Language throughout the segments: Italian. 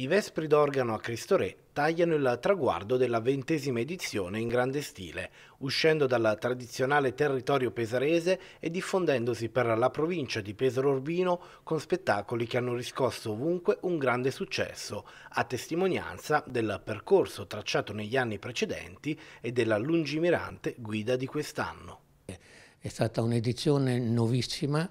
I Vespri d'Organo a Cristo Re tagliano il traguardo della ventesima edizione in grande stile, uscendo dal tradizionale territorio pesarese e diffondendosi per la provincia di Pesaro Urbino con spettacoli che hanno riscosso ovunque un grande successo, a testimonianza del percorso tracciato negli anni precedenti e della lungimirante guida di quest'anno. È stata un'edizione nuovissima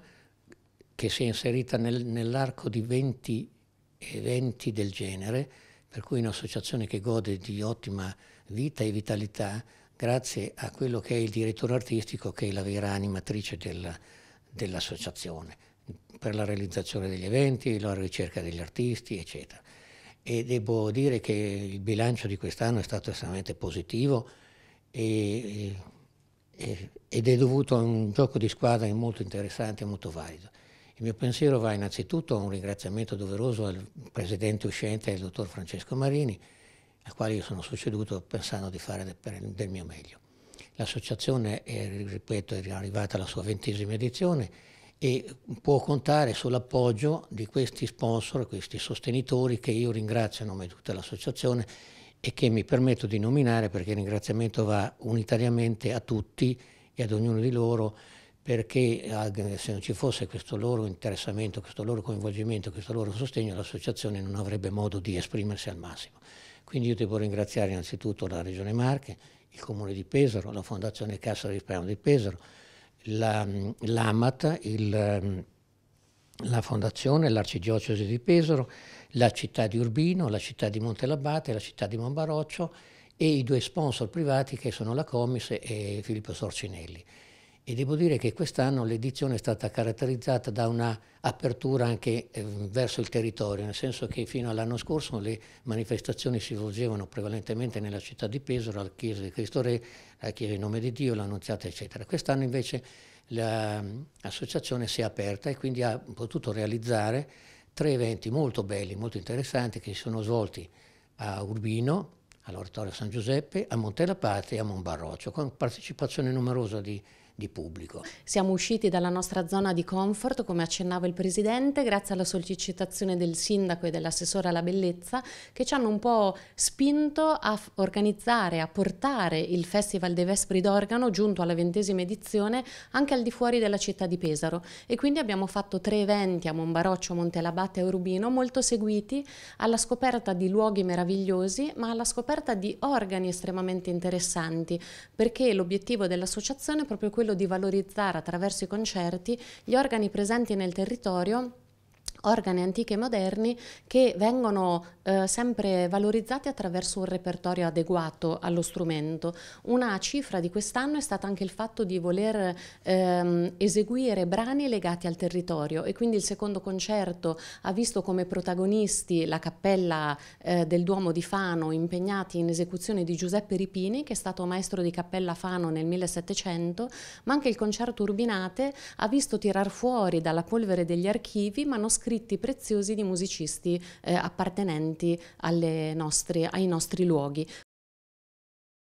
che si è inserita nel, nell'arco di 20 anni eventi del genere, per cui un'associazione che gode di ottima vita e vitalità grazie a quello che è il direttore artistico che è la vera animatrice della, dell'associazione per la realizzazione degli eventi, la ricerca degli artisti, eccetera. E devo dire che il bilancio di quest'anno è stato estremamente positivo e, e, ed è dovuto a un gioco di squadra molto interessante e molto valido. Il mio pensiero va innanzitutto a un ringraziamento doveroso al presidente uscente, il dottor Francesco Marini, al quale io sono succeduto pensando di fare del, mio meglio. L'associazione, ripeto, è arrivata alla sua ventesima edizione e può contare sull'appoggio di questi sponsor, questi sostenitori che io ringrazio a nome di tutta l'associazione e che mi permetto di nominare perché il ringraziamento va unitariamente a tutti e ad ognuno di loro perché eh, se non ci fosse questo loro interessamento, questo loro coinvolgimento, questo loro sostegno, l'associazione non avrebbe modo di esprimersi al massimo. Quindi io devo ringraziare innanzitutto la Regione Marche, il Comune di Pesaro, la Fondazione Cassa Risparmio di Pesaro, mm, l'AMAT, la, il mm, la Fondazione, l'Arcidiocesi di Pesaro, la città di Urbino, la città di Montelabate, la città di Monbaroccio e i due sponsor privati che sono la Comis e Filippo Sorcinelli. E devo dire che quest'anno l'edizione è stata caratterizzata da un'apertura anche ehm, verso il territorio, nel senso che fino all'anno scorso le manifestazioni si svolgevano prevalentemente nella città di Pesaro, alla chiesa di Cristo Re, la chiesa in nome di Dio, l'Annunziata, eccetera. Quest'anno invece l'associazione si è aperta e quindi ha potuto realizzare tre eventi molto belli, molto interessanti, che si sono svolti a Urbino, all'Oratorio San Giuseppe, a Montelapate e a Monbarroccio, con partecipazione numerosa di di pubblico. Siamo usciti dalla nostra zona di comfort, come accennava il Presidente, grazie alla sollecitazione del Sindaco e dell'assessore alla bellezza, che ci hanno un po' spinto a organizzare, a portare il Festival dei Vespri d'Organo, giunto alla ventesima edizione, anche al di fuori della città di Pesaro. E quindi abbiamo fatto tre eventi a Monbaroccio, Montelabate e Urbino, molto seguiti alla scoperta di luoghi meravigliosi, ma alla scoperta di organi estremamente interessanti, perché l'obiettivo dell'associazione è proprio quello quello di valorizzare attraverso i concerti gli organi presenti nel territorio organi antichi e moderni che vengono eh, sempre valorizzati attraverso un repertorio adeguato allo strumento. Una cifra di quest'anno è stata anche il fatto di voler ehm, eseguire brani legati al territorio e quindi il secondo concerto ha visto come protagonisti la cappella eh, del Duomo di Fano impegnati in esecuzione di Giuseppe Ripini che è stato maestro di cappella Fano nel 1700 ma anche il concerto Urbinate ha visto tirar fuori dalla polvere degli archivi manoscritti manoscritti preziosi di musicisti eh, appartenenti nostre, ai nostri luoghi.